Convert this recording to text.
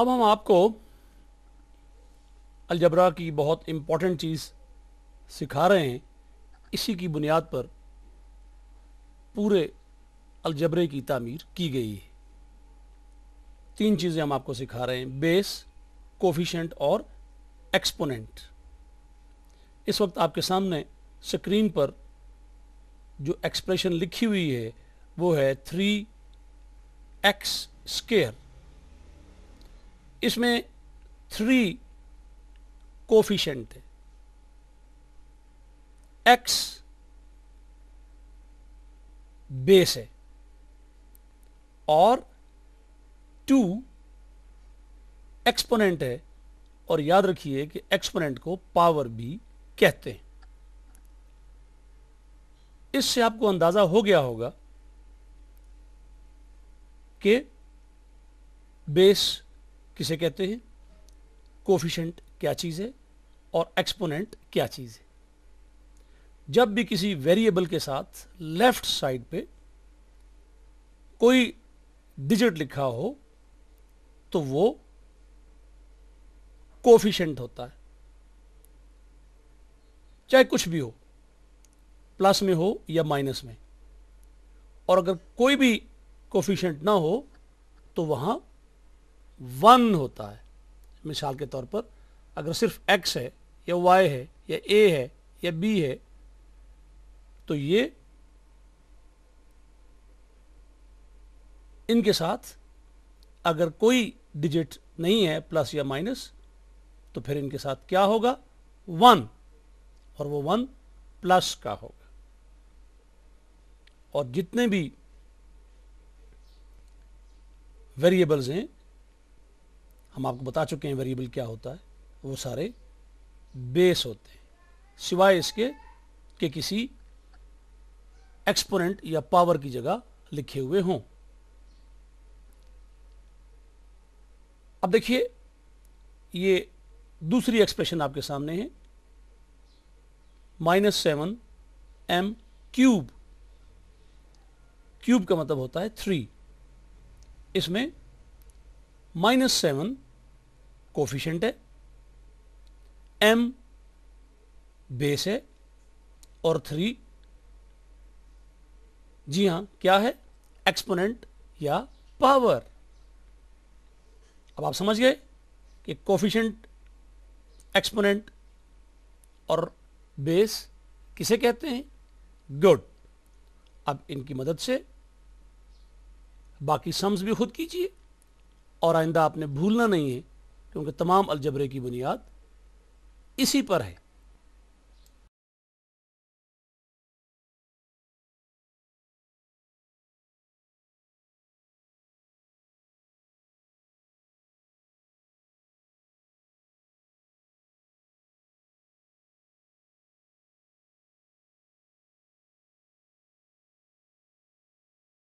अब हम आपको अलजबरा की बहुत इम्पॉर्टेंट चीज़ सिखा रहे हैं इसी की बुनियाद पर पूरे अलजबरे की तामीर की गई है तीन चीज़ें हम आपको सिखा रहे हैं बेस कोफिशेंट और एक्सपोनेंट इस वक्त आपके सामने स्क्रीन पर जो एक्सप्रेशन लिखी हुई है वो है थ्री एक्स स्केयर इसमें थ्री कोफिशेंट थे एक्स बेस है और टू एक्सपोनेंट है और याद रखिए कि एक्सपोनेंट को पावर भी कहते हैं इससे आपको अंदाजा हो गया होगा कि बेस किसे कहते हैं कोफिशेंट क्या चीज़ है और एक्सपोनेंट क्या चीज़ है जब भी किसी वेरिएबल के साथ लेफ्ट साइड पे कोई डिजिट लिखा हो तो वो कोफिशेंट होता है चाहे कुछ भी हो प्लस में हो या माइनस में और अगर कोई भी कोफिशेंट ना हो तो वहाँ वन होता है मिसाल के तौर पर अगर सिर्फ एक्स है या वाई है या ए है या बी है तो ये इनके साथ अगर कोई डिजिट नहीं है प्लस या माइनस तो फिर इनके साथ क्या होगा वन और वो वन प्लस का होगा और जितने भी वेरिएबल्स हैं हम आपको बता चुके हैं वेरिएबल क्या होता है वो सारे बेस होते हैं सिवाय इसके कि किसी एक्सपोनेंट या पावर की जगह लिखे हुए हों अब देखिए ये दूसरी एक्सप्रेशन आपके सामने है minus seven M cube cube का मतलब होता है थ्री इसमें माइनस सेवन कोफिशेंट है एम बेस है और थ्री जी हां क्या है एक्सपोनेंट या पावर अब आप समझ गए कि कोफिशेंट एक्सपोनेंट और बेस किसे कहते हैं गुड अब इनकी मदद से बाकी सम्स भी खुद कीजिए और आइंदा आपने भूलना नहीं है क्योंकि तमाम अलजबरे की बुनियाद इसी पर है